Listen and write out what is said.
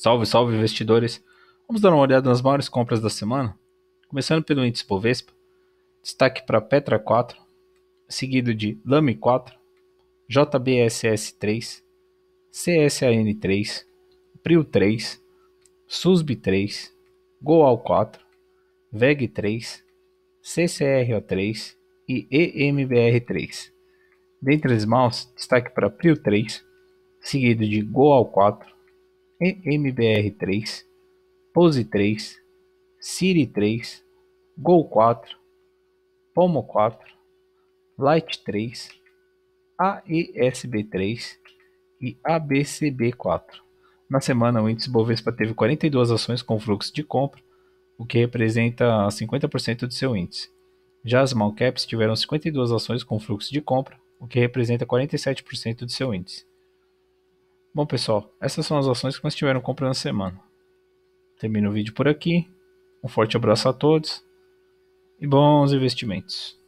Salve, salve investidores! Vamos dar uma olhada nas maiores compras da semana, começando pelo índice Bovespa, destaque para Petra 4, seguido de Lame 4, JBSS 3, CSAN 3, Prio 3, SUSB 3, Goal 4, VEG 3, CCRO 3 e EMBR 3. Dentre as maus, destaque para Prio 3, seguido de Goal 4, EMBR3, Pose 3, Siri 3, Gol 4, Pomo 4, Light 3, AESB3 e ABCB4. Na semana, o índice Bovespa teve 42 ações com fluxo de compra, o que representa 50% do seu índice. Já as small caps tiveram 52 ações com fluxo de compra, o que representa 47% do seu índice. Bom, pessoal, essas são as ações que nós tiveram compra na semana. Termino o vídeo por aqui. Um forte abraço a todos e bons investimentos.